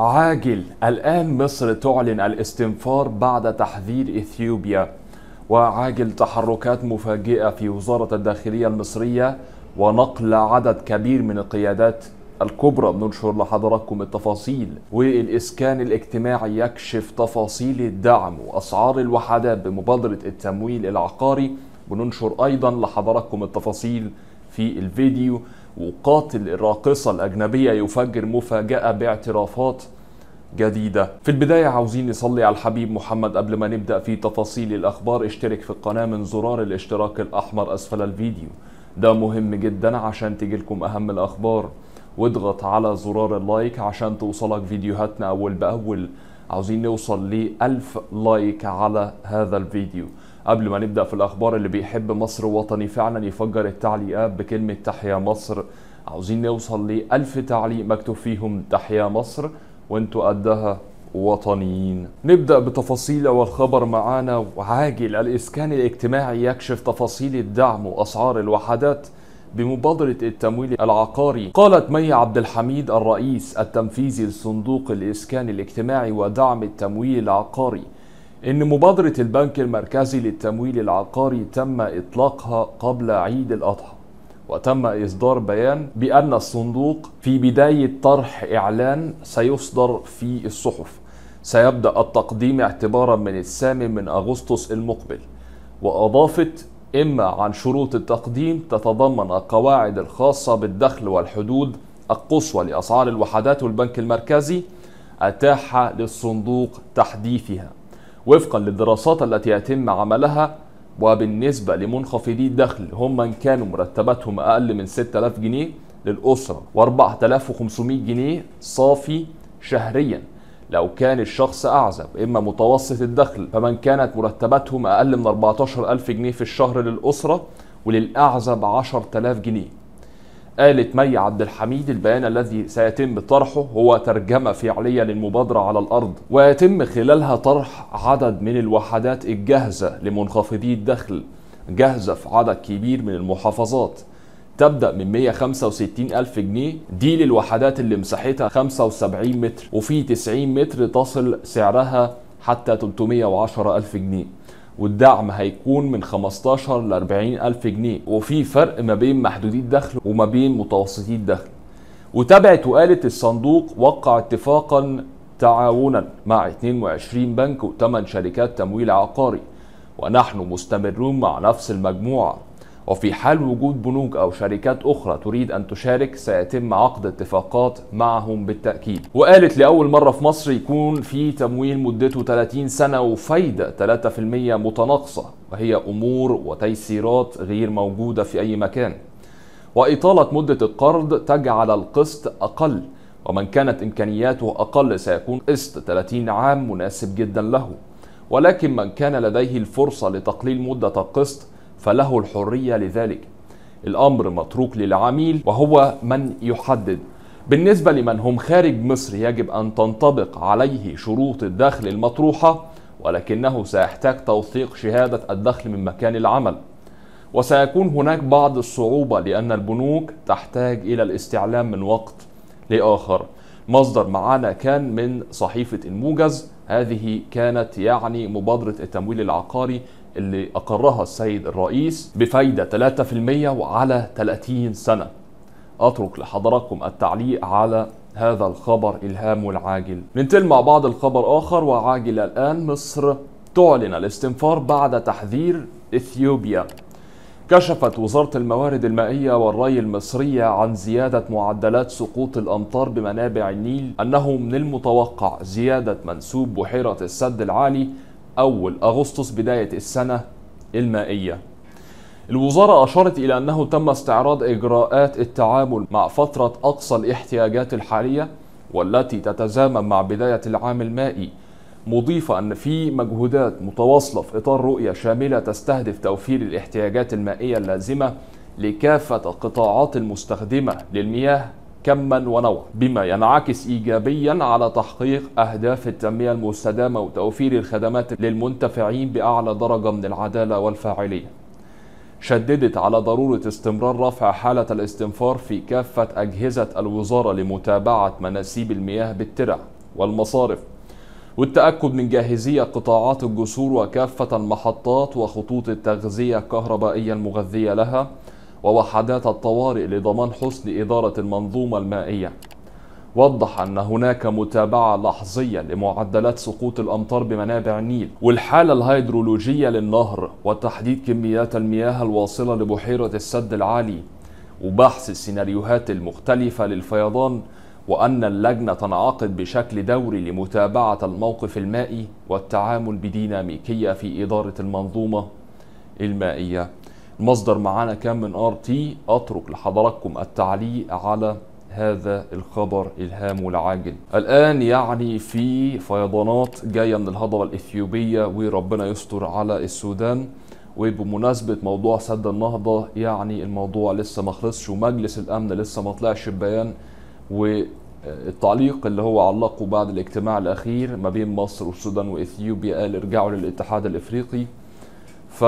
عاجل الآن مصر تعلن الاستنفار بعد تحذير إثيوبيا وعاجل تحركات مفاجئة في وزارة الداخلية المصرية ونقل عدد كبير من القيادات الكبرى بننشر لحضراتكم التفاصيل والإسكان الاجتماعي يكشف تفاصيل الدعم وأسعار الوحدات بمبادرة التمويل العقاري بننشر أيضا لحضراتكم التفاصيل في الفيديو وقاتل الراقصة الأجنبية يفجر مفاجأة باعترافات جديدة في البداية عاوزين نصلي على الحبيب محمد قبل ما نبدأ في تفاصيل الأخبار اشترك في القناة من زرار الاشتراك الأحمر أسفل الفيديو ده مهم جدا عشان تجيلكم أهم الأخبار واضغط على زرار اللايك عشان توصلك فيديوهاتنا أول بأول عاوزين نوصل ل 1000 لايك على هذا الفيديو قبل ما نبدأ في الأخبار اللي بيحب مصر وطني فعلا يفجر التعليقات بكلمة تحيا مصر عاوزين نوصل 1000 تعليق مكتوب فيهم تحيا مصر وانتوا قدها وطنيين نبدأ بتفاصيل أول خبر معانا وعاجل الإسكان الاجتماعي يكشف تفاصيل الدعم وأسعار الوحدات بمبادرة التمويل العقاري قالت مي عبد الحميد الرئيس التنفيذي لصندوق الإسكان الاجتماعي ودعم التمويل العقاري إن مبادرة البنك المركزي للتمويل العقاري تم إطلاقها قبل عيد الأضحى وتم إصدار بيان بأن الصندوق في بداية طرح إعلان سيصدر في الصحف سيبدأ التقديم اعتبارا من الثامن من أغسطس المقبل وأضافت إما عن شروط التقديم تتضمن القواعد الخاصة بالدخل والحدود القصوى لأسعار الوحدات والبنك المركزي أتاح للصندوق تحديثها وفقا للدراسات التي يتم عملها وبالنسبة لمنخفضي الدخل هم من كانوا مرتباتهم أقل من 6000 جنيه للأسرة و4500 جنيه صافي شهريا لو كان الشخص أعزب إما متوسط الدخل فمن كانت مرتباتهم أقل من 14000 جنيه في الشهر للأسرة وللأعزب 10000 جنيه قالت مي عبد الحميد البيان الذي سيتم طرحه هو ترجمة فعلية للمبادرة على الأرض ويتم خلالها طرح عدد من الوحدات الجاهزة لمنخفضي الدخل جاهزة في عدد كبير من المحافظات تبدأ من 165 ألف جنيه دي للوحدات اللي مساحتها 75 متر وفي 90 متر تصل سعرها حتى 310 ألف جنيه والدعم هيكون من 15 ل 40 ألف جنيه وفي فرق ما بين محدودي الدخل وما بين متوسطي الدخل وتابعت وقالت الصندوق وقع اتفاقا تعاونا مع 22 بنك و8 شركات تمويل عقاري ونحن مستمرون مع نفس المجموعة وفي حال وجود بنوك أو شركات أخرى تريد أن تشارك سيتم عقد اتفاقات معهم بالتأكيد وقالت لأول مرة في مصر يكون في تمويل مدته 30 سنة وفايدة 3% متناقصة وهي أمور وتيسيرات غير موجودة في أي مكان وإطالة مدة القرض تجعل القسط أقل ومن كانت إمكانياته أقل سيكون قسط 30 عام مناسب جدا له ولكن من كان لديه الفرصة لتقليل مدة القسط فله الحرية لذلك الأمر متروك للعميل وهو من يحدد بالنسبة لمن هم خارج مصر يجب أن تنطبق عليه شروط الدخل المطروحة ولكنه سيحتاج توثيق شهادة الدخل من مكان العمل وسيكون هناك بعض الصعوبة لأن البنوك تحتاج إلى الاستعلام من وقت لآخر مصدر معانا كان من صحيفة الموجز هذه كانت يعني مبادرة التمويل العقاري اللي أقرها السيد الرئيس بفايدة 3% وعلى 30 سنة أترك لحضراتكم التعليق على هذا الخبر الهام والعاجل ننتقل مع بعض الخبر آخر وعاجل الآن مصر تعلن الاستنفار بعد تحذير إثيوبيا كشفت وزارة الموارد المائية والري المصرية عن زيادة معدلات سقوط الأمطار بمنابع النيل أنه من المتوقع زيادة منسوب بحيرة السد العالي أول أغسطس بداية السنة المائية الوزارة أشارت إلى أنه تم استعراض إجراءات التعامل مع فترة أقصى الاحتياجات الحالية والتي تتزامن مع بداية العام المائي مضيفة أن في مجهودات متواصلة في إطار رؤية شاملة تستهدف توفير الاحتياجات المائية اللازمة لكافة القطاعات المستخدمة للمياه كما ونوعا بما ينعكس ايجابيا على تحقيق اهداف التنميه المستدامه وتوفير الخدمات للمنتفعين باعلى درجه من العداله والفاعليه. شددت على ضروره استمرار رفع حاله الاستنفار في كافه اجهزه الوزاره لمتابعه مناسيب المياه بالترع والمصارف والتاكد من جاهزيه قطاعات الجسور وكافه المحطات وخطوط التغذيه الكهربائيه المغذيه لها ووحدات الطوارئ لضمان حسن إدارة المنظومة المائية وضح أن هناك متابعة لحظية لمعدلات سقوط الأمطار بمنابع النيل والحالة الهيدرولوجية للنهر وتحديد كميات المياه الواصلة لبحيرة السد العالي وبحث السيناريوهات المختلفة للفيضان وأن اللجنة تنعقد بشكل دوري لمتابعة الموقف المائي والتعامل بديناميكية في إدارة المنظومة المائية المصدر معانا كان من ار تي اترك لحضراتكم التعليق على هذا الخبر الهام والعاجل الآن يعني في فيضانات جاية من الهضبة الإثيوبية وربنا يستر على السودان وبمناسبة موضوع سد النهضة يعني الموضوع لسه ما خلصش ومجلس الأمن لسه ما طلعش ببيان والتعليق اللي هو علقه بعد الاجتماع الأخير ما بين مصر والسودان وإثيوبيا قال ارجعوا للاتحاد الإفريقي ف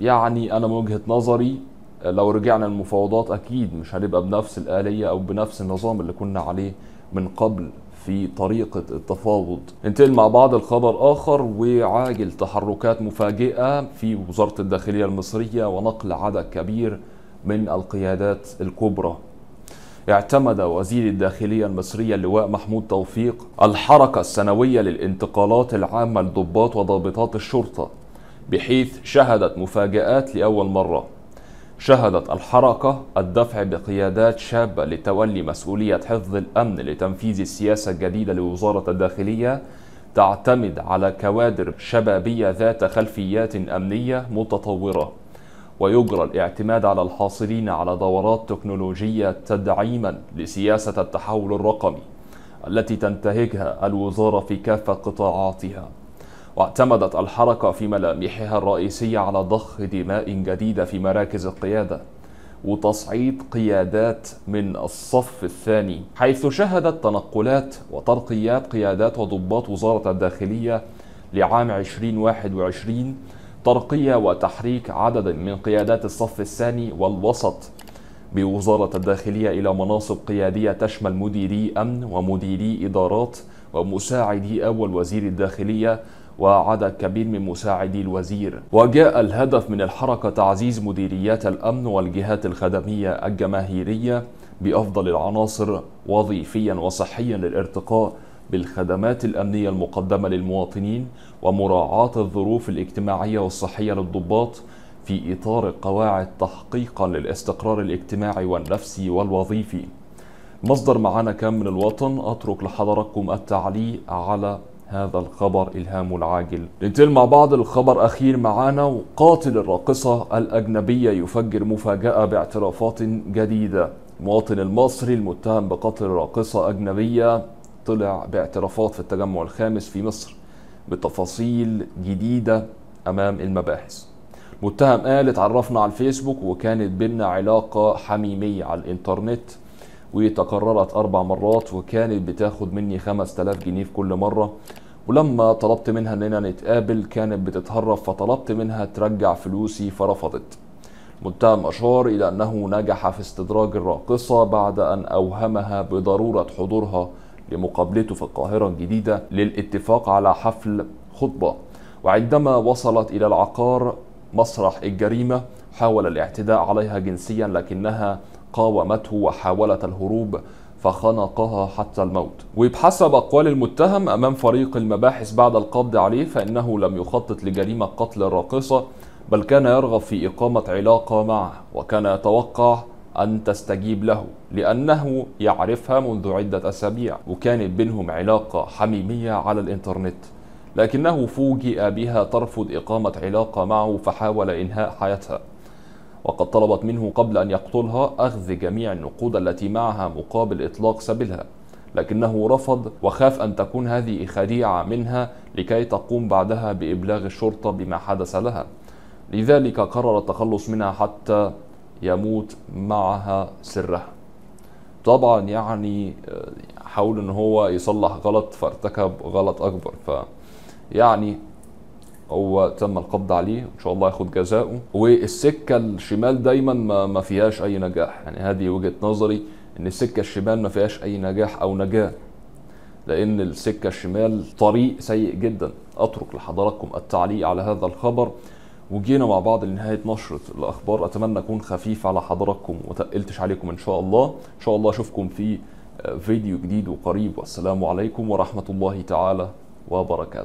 يعني انا من وجهه نظري آه، لو رجعنا المفاوضات اكيد مش هنبقى بنفس الاليه او بنفس النظام اللي كنا عليه من قبل في طريقة التفاوض انتقل مع بعض الخبر آخر وعاجل تحركات مفاجئة في وزارة الداخلية المصرية ونقل عدد كبير من القيادات الكبرى اعتمد وزير الداخلية المصرية اللواء محمود توفيق الحركة السنوية للانتقالات العامة لضباط وضابطات الشرطة بحيث شهدت مفاجآت لأول مرة شهدت الحركة الدفع بقيادات شابة لتولي مسؤولية حفظ الأمن لتنفيذ السياسة الجديدة لوزارة الداخلية تعتمد على كوادر شبابية ذات خلفيات أمنية متطورة ويجرى الاعتماد على الحاصلين على دورات تكنولوجية تدعيما لسياسة التحول الرقمي التي تنتهجها الوزارة في كافة قطاعاتها واعتمدت الحركة في ملامحها الرئيسية على ضخ دماء جديدة في مراكز القيادة وتصعيد قيادات من الصف الثاني حيث شهدت تنقلات وترقيات قيادات وضباط وزارة الداخلية لعام 2021 ترقية وتحريك عدد من قيادات الصف الثاني والوسط بوزارة الداخلية إلى مناصب قيادية تشمل مديري أمن ومديري إدارات ومساعدي أول وزير الداخلية وعدد كبير من مساعدي الوزير وجاء الهدف من الحركة تعزيز مديريات الأمن والجهات الخدمية الجماهيرية بأفضل العناصر وظيفيا وصحيا للارتقاء بالخدمات الأمنية المقدمة للمواطنين ومراعاة الظروف الاجتماعية والصحية للضباط في إطار قواعد تحقيقا للاستقرار الاجتماعي والنفسي والوظيفي مصدر معانا كان من الوطن أترك لحضراتكم التعليق على هذا الخبر إلهام العاجل ننتقل مع بعض الخبر أخير معانا وقاتل الراقصة الأجنبية يفجر مفاجأة باعترافات جديدة المواطن المصري المتهم بقتل راقصة أجنبية طلع باعترافات في التجمع الخامس في مصر بتفاصيل جديدة أمام المباحث متهم قال اتعرفنا على الفيسبوك وكانت بينا علاقة حميمية على الإنترنت وتكررت أربع مرات وكانت بتاخد مني 5000 جنيه في كل مرة ولما طلبت منها اننا نتقابل كانت بتتهرب فطلبت منها ترجع فلوسي فرفضت المتهم اشار الى انه نجح في استدراج الراقصه بعد ان اوهمها بضروره حضورها لمقابلته في القاهره الجديده للاتفاق على حفل خطبه وعندما وصلت الى العقار مسرح الجريمه حاول الاعتداء عليها جنسيا لكنها قاومته وحاولت الهروب فخنقها حتى الموت وبحسب أقوال المتهم أمام فريق المباحث بعد القبض عليه فإنه لم يخطط لجريمة قتل راقصة بل كان يرغب في إقامة علاقة معه وكان يتوقع أن تستجيب له لأنه يعرفها منذ عدة أسابيع وكانت بينهم علاقة حميمية على الإنترنت لكنه فوجئ بها ترفض إقامة علاقة معه فحاول إنهاء حياتها وقد طلبت منه قبل أن يقتلها أخذ جميع النقود التي معها مقابل إطلاق سبيلها لكنه رفض وخاف أن تكون هذه خديعة منها لكي تقوم بعدها بإبلاغ الشرطة بما حدث لها لذلك قرر التخلص منها حتى يموت معها سرها طبعا يعني آه، حاول ان هو يصلح غلط فارتكب غلط اكبر ف يعني هو تم القبض عليه ان شاء الله ياخد جزاؤه والسكه الشمال دايما ما, ما فيهاش اي نجاح يعني هذه وجهه نظري ان السكه الشمال ما فيهاش اي نجاح او نجاه لان السكه الشمال طريق سيء جدا اترك لحضراتكم التعليق على هذا الخبر وجينا مع بعض لنهايه نشره الاخبار اتمنى اكون خفيف على حضراتكم وتقلتش عليكم ان شاء الله ان شاء الله اشوفكم في فيديو جديد وقريب والسلام عليكم ورحمه الله تعالى وبركاته